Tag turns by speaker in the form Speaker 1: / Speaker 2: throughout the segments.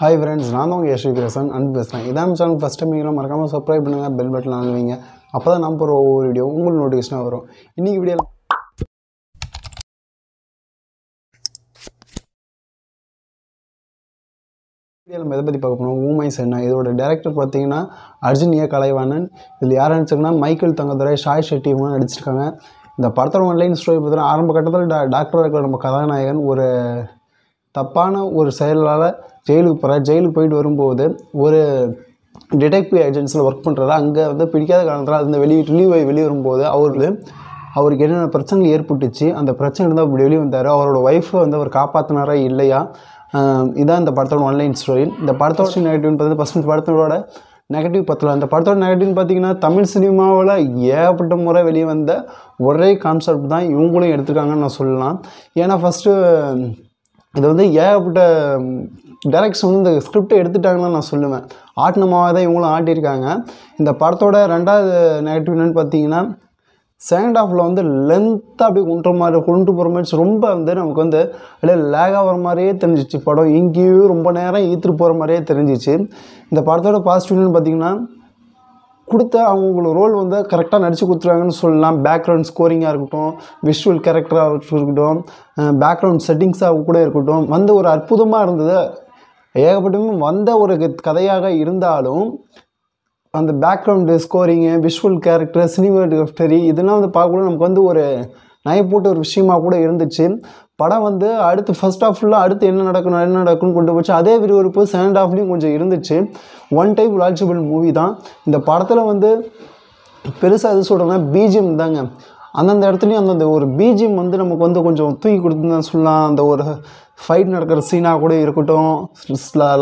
Speaker 1: hi friends நான் உங்கள் யஸ்வி பிரசன் அன்பு பேசுகிறேன் இதான் சேனல் ஃபஸ்ட் டைம் நீங்களும் மறக்காமல் சப்ஸ்கிரைப் பண்ணுங்கள் பெல் பட்டன் அழுவீங்க அப்போ தான் நம்ம போகிற ஒவ்வொரு வீடியோ உங்களுக்கு நோட்டிஃபிகேஷனாக வரும் இன்றைக்கி வீடியோ வீடியோ நம்ம எதை பற்றி பார்க்க போனோம் ஊமை சென்னா இதோட டேரக்டர் பார்த்தீங்கன்னா அர்ஜுன் ஏ கலைவாணன் இதில் யார் நடிச்சிருக்குன்னா மைக்கேல் தங்கதுரை ஷாய் ஷெட்டி இவங்க நடிச்சிருக்காங்க இந்த படத்தோட ஒன்லைன் ஸ்டோரி பார்த்தீங்கன்னா ஆரம்ப கட்டத்தில் டா டாக்டராக இருக்கிற நம்ம கதாநாயகன் ஒரு தப்பான ஒரு செயலால் ஜெயிலுக்கு போகிறார் ஜெயிலுக்கு போயிட்டு வரும்போது ஒரு டிடெக்டிவ் ஏஜென்சியில் ஒர்க் பண்ணுறாரு அங்கே வந்து பிடிக்காத காரணத்தில் அந்த வெளியே ரிலீவ் ஆகி வெளியே வரும்போது அவர் அவருக்கு என்னென்ன பிரச்சனைகள் ஏற்பட்டுச்சு அந்த பிரச்சனை இருந்தால் அப்படி வெளியே வந்தார் அவரோட ஒய்ஃபை வந்து அவர் காப்பாற்றினாரா இல்லையா இதான் இந்த படத்தோட ஒன்லைன் ஸ்டோரி இந்த படத்தோட நெகட்டிவ்னு பார்த்து ஃபஸ்ட் படத்தோட நெகட்டிவ் பத்தில் அந்த படத்தோட நெகட்டிவ்னு பார்த்தீங்கன்னா தமிழ் சினிமாவில் ஏகப்பட்ட முறை வெளியே வந்த ஒரே கான்செப்ட் தான் இவங்களும் எடுத்துருக்காங்கன்னு நான் சொல்லலாம் ஏன்னா ஃபஸ்ட்டு இது வந்து ஏகப்பட்ட டேரக்ட்ஸ் வந்து இந்த ஸ்கிரிப்டை எடுத்துட்டாங்கன்னா நான் சொல்லுவேன் ஆட்டினமாவே தான் இவங்களும் ஆட்டியிருக்காங்க இந்த படத்தோட ரெண்டாவது நெகட்டிவ் என்னென்னு பார்த்தீங்கன்னா செகண்ட் ஆஃபில் வந்து லென்த்தாக அப்படியே கொண்டு மாதிரி கொண்டு போகிற மாதிரி ரொம்ப வந்து நமக்கு வந்து அப்படியே லேகாக வர மாதிரியே தெரிஞ்சிச்சு படம் எங்கேயும் ரொம்ப நேரம் ஈத்துட்டு போகிற மாதிரியே தெரிஞ்சிச்சு இந்த படத்தோட பாசிட்டிவ்னு பார்த்திங்கன்னா கொடுத்த அவங்களோட ரோல் வந்து கரெக்டாக நடித்து கொடுத்துருவாங்கன்னு சொல்லலாம் பேக்ரவுண்ட் ஸ்கோரிங்காக இருக்கட்டும் விஷுவல் கேரக்டராக இருக்கட்டும் பேக்ரவுண்ட் செட்டிங்ஸாக கூட இருக்கட்டும் வந்து ஒரு அற்புதமாக இருந்தது ஏகப்பட்டமும் வந்த ஒரு கதையாக இருந்தாலும் அந்த background scoring visual character cinematography இதெல்லாம் வந்து பார்க்கக்குள்ள நமக்கு வந்து ஒரு நகை ஒரு விஷயமா கூட இருந்துச்சு படம் வந்து அடுத்து ஃபஸ்ட் ஆஃப் ஃபுல்லாக அடுத்து என்ன நடக்கணும் என்ன நடக்கும்னு கொண்டு போச்சு அதே விறுவிறுப்பு செகண்ட் ஆஃப்லேயும் கொஞ்சம் இருந்துச்சு ஒன் டைப் வாட்சபிள் மூவி தான் இந்த படத்தில் வந்து பெருசாக எது சொல்கிறேன்னா பிஜிஎம் தாங்க அந்தந்த இடத்துலையும் அந்தந்த ஒரு பீஜிஎம் வந்து நமக்கு வந்து கொஞ்சம் தூக்கி கொடுத்துன்னு சொல்லலாம் அந்த ஒரு ஃபைட் நடக்கிற சீனாக கூட இருக்கட்டும்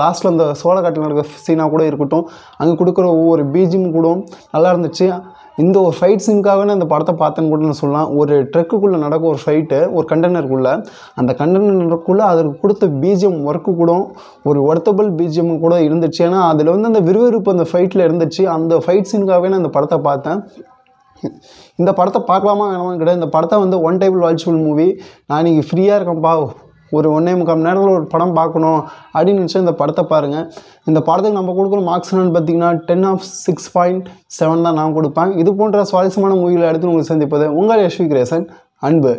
Speaker 1: லாஸ்ட்டில் அந்த சோழக்காட்டில் நடக்கிற சீனாக கூட இருக்கட்டும் அங்கே கொடுக்குற ஒவ்வொரு பீஜியம் கூட நல்லா இருந்துச்சு இந்த ஒரு ஃபைட் சீனுக்காகவே அந்த படத்தை பார்த்தேன்னு கூட நான் சொல்லலாம் ஒரு ட்ரக்குக்குள்ளே நடக்கும் ஒரு ஃபைட்டு ஒரு கண்டெய்னருக்குள்ளே அந்த கண்டெய்னருக்குள்ளே அதற்கு கொடுத்த பீஜிஎம் ஒர்க்கு கூட ஒரு ஒர்த்தபிள் பீஜிஎம் கூட இருந்துச்சு ஏன்னா அதில் வந்து அந்த விறுவிறுப்பு அந்த ஃபைட்டில் இருந்துச்சு அந்த ஃபைட் சீனுக்காகவே நான் அந்த படத்தை பார்த்தேன் இந்த படத்தை பார்க்கலாமா வேணாமா கிடையாது இந்த படத்தை வந்து ஒன் டைபிள் வாட்ச்ஃபுல் மூவி நான் இன்றைக்கி ஃப்ரீயாக இருக்கேன்ப்பா ஒரு ஒன்றே முக்கால் மணி நேரத்தில் ஒரு படம் பார்க்கணும் அப்படின்னு நினச்சா இந்த படத்தை பாருங்கள் இந்த படத்துக்கு நம்ம கொடுக்குற மார்க்ஸ் என்னன்னு பார்த்தீங்கன்னா ten of six point seven தான் நான் கொடுப்பேன் இது போன்ற சுவாரஸ்யமான மூவிகளை எடுத்து உங்களுக்கு சந்திப்பது உங்கள் யஷ்வி கிரேசன் அன்பு